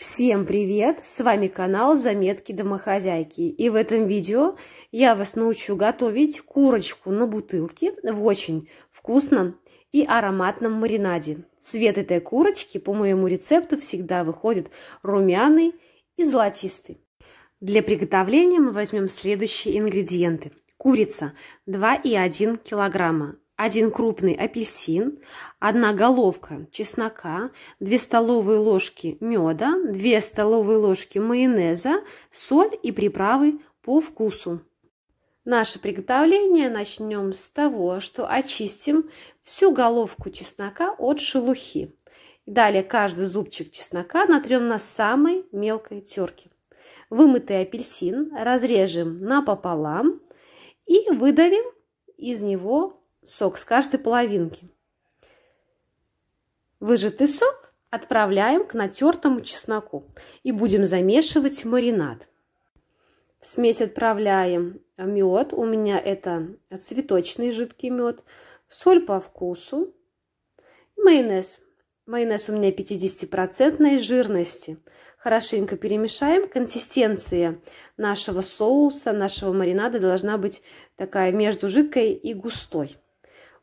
Всем привет! С вами канал Заметки домохозяйки. И в этом видео я вас научу готовить курочку на бутылке в очень вкусном и ароматном маринаде. Цвет этой курочки по моему рецепту всегда выходит румяный и золотистый. Для приготовления мы возьмем следующие ингредиенты. Курица 2,1 килограмма, 1 крупный апельсин, 1 головка чеснока, 2 столовые ложки меда, 2 столовые ложки майонеза, соль и приправы по вкусу. Наше приготовление начнем с того, что очистим всю головку чеснока от шелухи. Далее каждый зубчик чеснока натрем на самой мелкой терке. Вымытый апельсин разрежем напополам и выдавим из него сок с каждой половинки. Выжатый сок отправляем к натертому чесноку и будем замешивать маринад. В смесь отправляем мед, у меня это цветочный жидкий мед, соль по вкусу майонез. Майонез у меня 50% жирности. Хорошенько перемешаем. Консистенция нашего соуса, нашего маринада должна быть такая между жидкой и густой.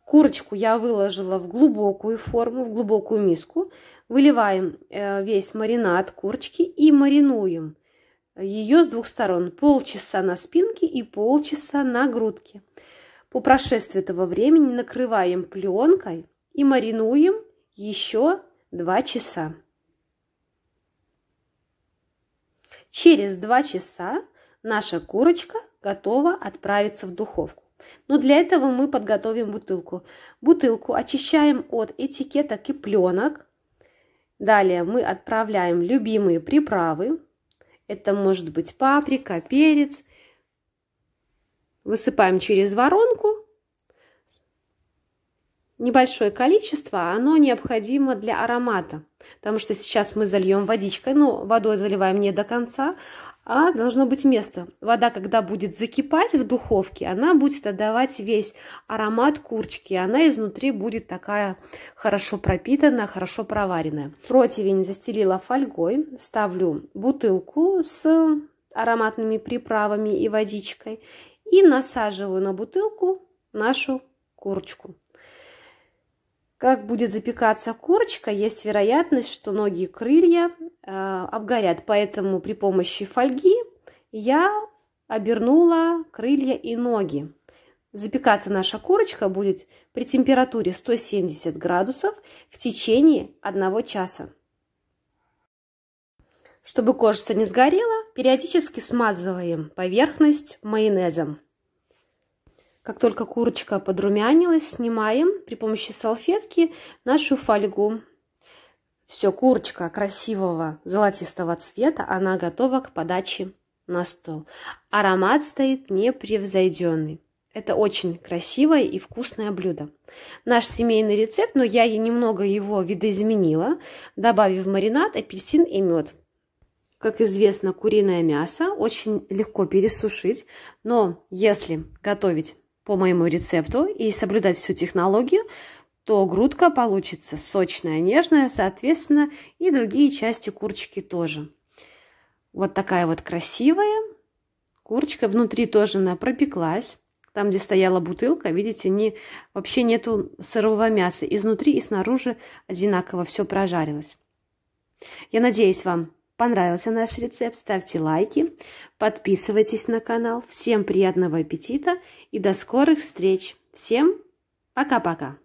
Курочку я выложила в глубокую форму, в глубокую миску. Выливаем э, весь маринад курочки и маринуем ее с двух сторон. Полчаса на спинке и полчаса на грудке. По прошествии этого времени накрываем пленкой и маринуем еще 2 часа. Через 2 часа наша курочка готова отправиться в духовку. Но для этого мы подготовим бутылку. Бутылку очищаем от этикеток и пленок. Далее мы отправляем любимые приправы. Это может быть паприка, перец. Высыпаем через воронку. Небольшое количество, а оно необходимо для аромата. Потому что сейчас мы зальем водичкой, но водой заливаем не до конца, а должно быть место. Вода, когда будет закипать в духовке, она будет отдавать весь аромат курочки. Она изнутри будет такая хорошо пропитанная, хорошо проваренная. Противень застелила фольгой. Ставлю бутылку с ароматными приправами и водичкой. И насаживаю на бутылку нашу курочку. Как будет запекаться корочка, есть вероятность, что ноги и крылья э, обгорят. Поэтому при помощи фольги я обернула крылья и ноги. Запекаться наша корочка будет при температуре 170 градусов в течение 1 часа. Чтобы кожица не сгорела, периодически смазываем поверхность майонезом. Как только курочка подрумянилась, снимаем при помощи салфетки нашу фольгу. Все, курочка красивого золотистого цвета, она готова к подаче на стол. Аромат стоит непревзойденный. Это очень красивое и вкусное блюдо. Наш семейный рецепт, но я немного его видоизменила, добавив маринад, апельсин и мед. Как известно, куриное мясо очень легко пересушить, но если готовить по моему рецепту и соблюдать всю технологию, то грудка получится сочная, нежная, соответственно, и другие части курочки тоже. Вот такая вот красивая. Курочка внутри тоже она пропеклась. Там, где стояла бутылка, видите, не, вообще нету сырого мяса. Изнутри и снаружи одинаково все прожарилось. Я надеюсь, вам Понравился наш рецепт, ставьте лайки, подписывайтесь на канал. Всем приятного аппетита и до скорых встреч. Всем пока-пока.